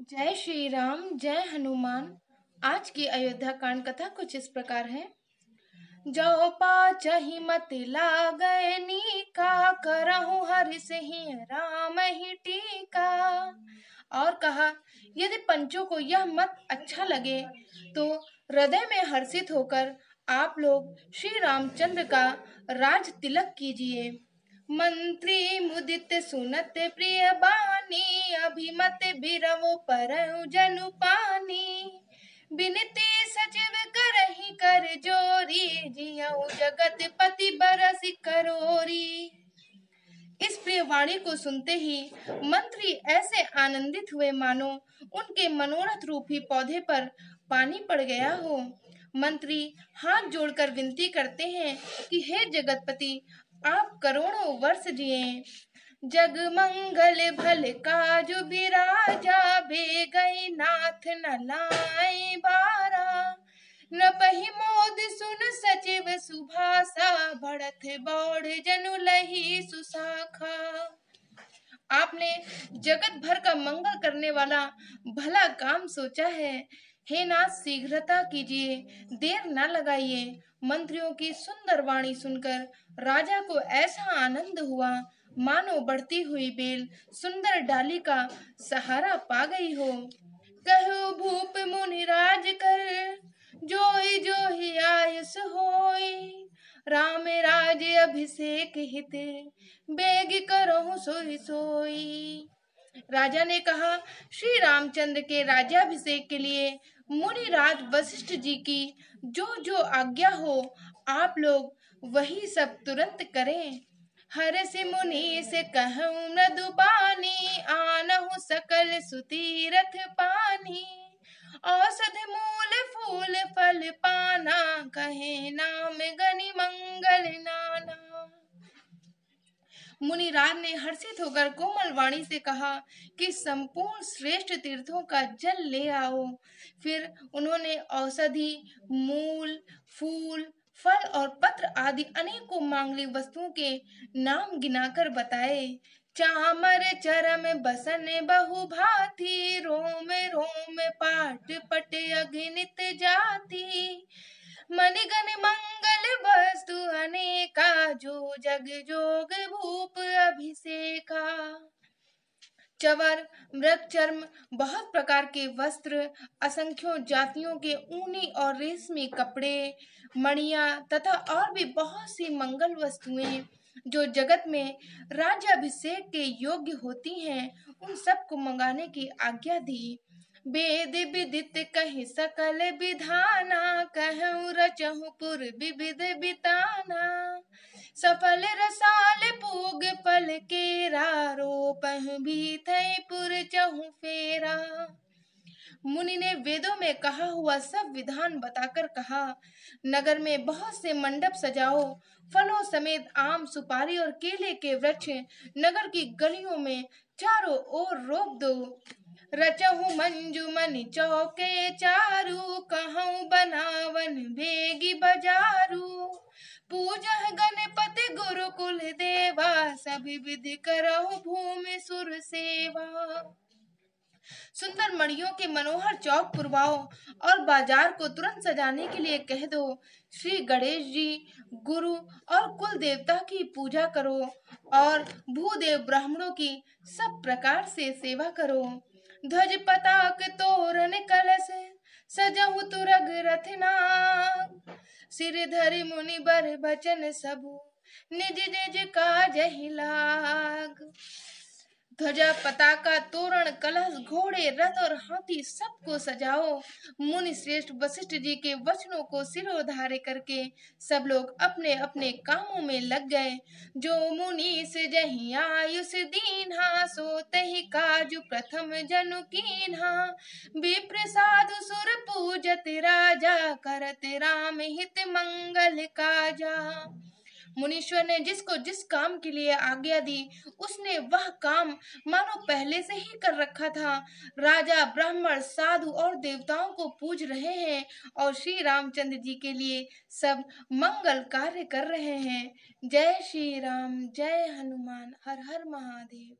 जय श्री राम जय हनुमान आज की अयोध्या कांड कथा कुछ इस प्रकार है जो पाच मति ला गए नीका करहु हरि राम ही टीका और कहा यदि पंचों को यह मत अच्छा लगे तो हृदय में हर्षित होकर आप लोग श्री रामचंद्र का राज तिलक कीजिए मंत्री मुदित सुनत प्रिय बानी अभिमत बिरवो पर जनु पानी बिनती सचिव करही कर जोरी जिया जगत पति बरस करोरी इस प्रिय वाणी को सुनते ही मंत्री ऐसे आनंदित हुए मानो उनके मनोरथ रूपी पौधे पर पानी पड़ गया हो मंत्री हाथ जोड़कर विनती करते हैं कि हे जगतपति आप करोड़ों वर्ष जिए जग मंगल भल काज बिराजा बे गई नाथ न लाए बारा न पही मोद सुन सचिव सुभाषा भड़त बौढ़ जनु लही सुसाखा आपने जगत भर का मंगल करने वाला भला काम सोचा है हे नाथ शीघ्रता कीजिए देर न लगाइए मंत्रियों की सुंदर वाणी सुनकर राजा को ऐसा आनंद हुआ मानो बढ़ती हुई बेल सुंदर डाली का सहारा पा गई हो कहो भूप मुनि राज कर जोई जोई आयस होई राम राज अभिषेक हित बेग करो सोई सोई राजा ने कहा श्री रामचंद्र के राज्याभिषेक के लिए मुनिराज वशिष्ठ जी की जो जो आज्ञा हो आप लोग वही सब तुरंत करें हर से मुनि से मृदु पानी आनहु सकल सुतीरथ पानी औषध मूल फूल फल पाना कहे नाम गनी मंगल नाना मुनिराज ने हर्षित होकर कोमल वाणी से कहा कि संपूर्ण श्रेष्ठ तीर्थों का जल ले आओ फिर उन्होंने औषधि मूल फूल फल और पत्र आदि अनेकों मांगलिक वस्तुओं के नाम गिनाकर बताए चामर चरम बसन बहु भाती रोम रोम पाट पट अग्नित जाती मनिगन मंगल वस्तु अनेका जो जग जोग भूप अभिषेका चवर मृग चर्म बहुत प्रकार के वस्त्र असंख्यों जातियों के ऊनी और रेशमी कपड़े मणिया तथा और भी बहुत सी मंगल वस्तुएं जो जगत में राज्याभिषेक के योग्य होती हैं उन सबको मंगाने की आज्ञा दी वेद विदित कही सकल विधाना कहु रचहु पुर विविध बिताना सफल रसाल पूग पल रारो पह भी थे पुर चहु फेरा मुनि ने वेदों में कहा हुआ सब विधान बताकर कहा नगर में बहुत से मंडप सजाओ फलों समेत आम सुपारी और केले के वृक्ष नगर की गलियों में चारों ओर रोप दो रचहु मंजुमन चौके चारू कहूँ बनावन भेगी बजारू पूजा गणपति गुरुकुल देवा सभी विधि करहु भूमि सुर सेवा सुंदर मणियों के मनोहर चौक पुरवाओ और बाजार को तुरंत सजाने के लिए कह दो श्री गणेश जी गुरु और कुल देवता की पूजा करो और भूदेव ब्राह्मणों की सब प्रकार से सेवा करो ध्वज पताक तोरण कलश सजहु तुरग रथनाग सिर धरि मुनि बर बचन सबु निज निज का लाग ध्वजा पताका तोरण कलश घोड़े रथ और हाथी सबको सजाओ मुनि श्रेष्ठ वशिष्ठ जी के वचनों को सिरोधारे करके सब लोग अपने अपने कामों में लग गए जो मुनि से जही आयुष दीन सो तही काज प्रथम जनु कीन्हा विप्र साधु सुर पूजत राजा करत राम हित मंगल काजा मुनीश्वर ने जिसको जिस काम के लिए आज्ञा दी उसने वह काम मानो पहले से ही कर रखा था राजा ब्राह्मण साधु और देवताओं को पूज रहे हैं और श्री रामचंद्र जी के लिए सब मंगल कार्य कर रहे हैं जय श्री राम जय हनुमान हर हर महादेव